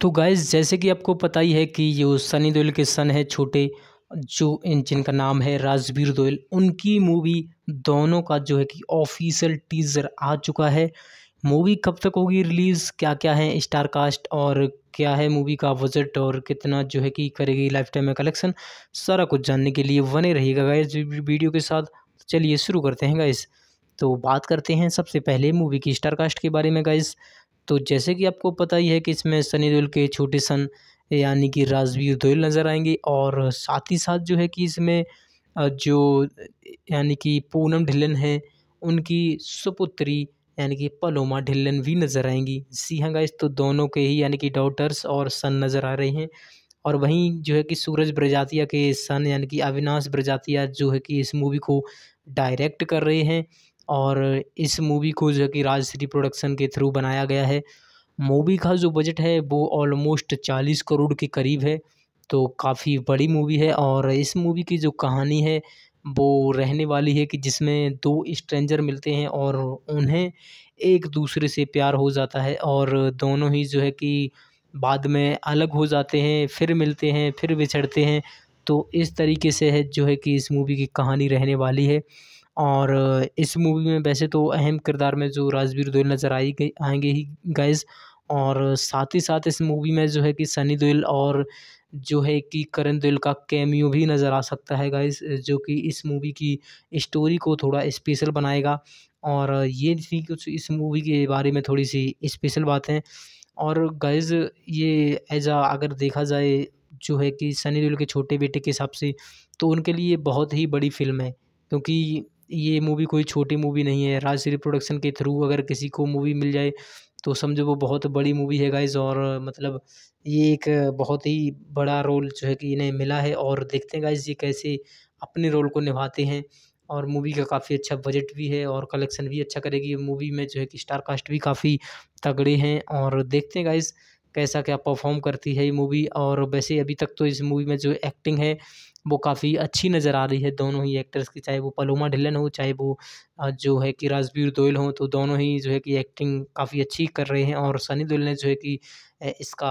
तो गाइज जैसे कि आपको पता ही है कि जो सनी देओल के सन है छोटे जो इन जिनका नाम है राजवीर दोयल उनकी मूवी दोनों का जो है कि ऑफिशियल टीज़र आ चुका है मूवी कब तक होगी रिलीज़ क्या क्या है स्टार कास्ट और क्या है मूवी का बजट और कितना जो है कि करेगी लाइफ टाइम में कलेक्शन सारा कुछ जानने के लिए बने रहिएगा गाइस वीडियो के साथ चलिए शुरू करते हैं गाइस तो बात करते हैं सबसे पहले मूवी की स्टार कास्ट के बारे में गाइस तो जैसे कि आपको पता ही है कि इसमें सनी देओल के छोटे सन यानी कि राजवीर देओल नज़र आएंगे और साथ ही साथ जो है कि इसमें जो यानी कि पूनम ढिल्लन है उनकी सुपुत्री यानी कि पलोमा ढिल्लन भी नज़र आएंगी सी हाँ गाइस तो दोनों के ही यानी कि डॉटर्स और सन नज़र आ रहे हैं और वहीं जो है कि सूरज ब्रजातिया के सन यानी कि अविनाश ब्रजातिया जो है कि इस मूवी को डायरेक्ट कर रहे हैं और इस मूवी को जो कि राजश्री प्रोडक्शन के थ्रू बनाया गया है मूवी का जो बजट है वो ऑलमोस्ट चालीस करोड़ के करीब है तो काफ़ी बड़ी मूवी है और इस मूवी की जो कहानी है वो रहने वाली है कि जिसमें दो स्ट्रेंजर मिलते हैं और उन्हें एक दूसरे से प्यार हो जाता है और दोनों ही जो है कि बाद में अलग हो जाते हैं फिर मिलते हैं फिर बिछड़ते हैं तो इस तरीके से है जो है कि इस मूवी की कहानी रहने वाली है और इस मूवी में वैसे तो अहम किरदार में जो राजवीर गोयल नज़र आई आएंगे ही गाइज और साथ ही साथ इस मूवी में जो है कि सनी दोल और जो है कि करण दुल का कैमियो भी नज़र आ सकता है गाइज जो कि इस मूवी की स्टोरी को थोड़ा स्पेशल बनाएगा और ये थी कुछ इस मूवी के बारे में थोड़ी सी स्पेशल बातें और गाइज ये एज अगर देखा जाए जो है कि सनी दुल के छोटे बेटे के हिसाब से तो उनके लिए बहुत ही बड़ी फिल्म है क्योंकि ये मूवी कोई छोटी मूवी नहीं है राजश्री प्रोडक्शन के थ्रू अगर किसी को मूवी मिल जाए तो समझो वो बहुत बड़ी मूवी है गाइज और मतलब ये एक बहुत ही बड़ा रोल जो है कि इन्हें मिला है और देखते हैं गाइज ये कैसे अपने रोल को निभाते हैं और मूवी का काफ़ी अच्छा बजट भी है और कलेक्शन भी अच्छा करेगी मूवी में जो है कि स्टार कास्ट भी काफ़ी तगड़े हैं और देखते हैं गाइज कैसा क्या परफॉर्म करती है ये मूवी और वैसे अभी तक तो इस मूवी में जो एक्टिंग है वो काफ़ी अच्छी नज़र आ रही है दोनों ही एक्टर्स की चाहे वो पलोमा ढिल्लन हो चाहे वो जो है कि राजवीर दोयल हो तो दोनों ही जो है कि एक्टिंग काफ़ी अच्छी कर रहे हैं और सनी दोल ने जो है कि इसका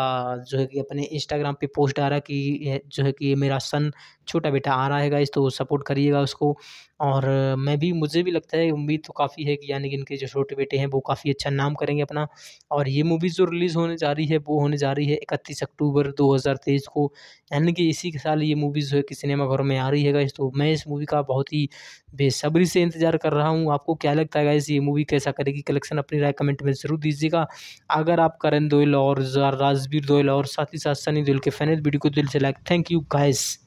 जो है कि अपने इंस्टाग्राम पे पोस्ट डाला कि जो है कि मेरा सन छोटा बेटा आ रहा है गाइस तो सपोर्ट करिएगा उसको और मैं भी मुझे भी लगता है उम्मीद तो काफ़ी है कि यानी कि इनके जो छोटे बेटे हैं वो काफ़ी अच्छा नाम करेंगे अपना और ये मूवी जो रिलीज़ होने जा रही है वो होने जा रही है इकतीस अक्टूबर दो को यानी कि इसी के साल ये मूवीज़ जो है किसी सिनेमाघरों में आ रही है गाइस तो मैं इस मूवी का बहुत ही बेसब्री से इंतजार कर रहा हूँ आपको क्या लगता है गाइस ये मूवी कैसा करेगी कलेक्शन अपनी राय कमेंट में ज़रूर दीजिएगा अगर आप करण दोयल और राजवीर दोयल और साथ ही साथ सनी दोयल के फैन वीडियो को दिल से लाइक थैंक यू गाइस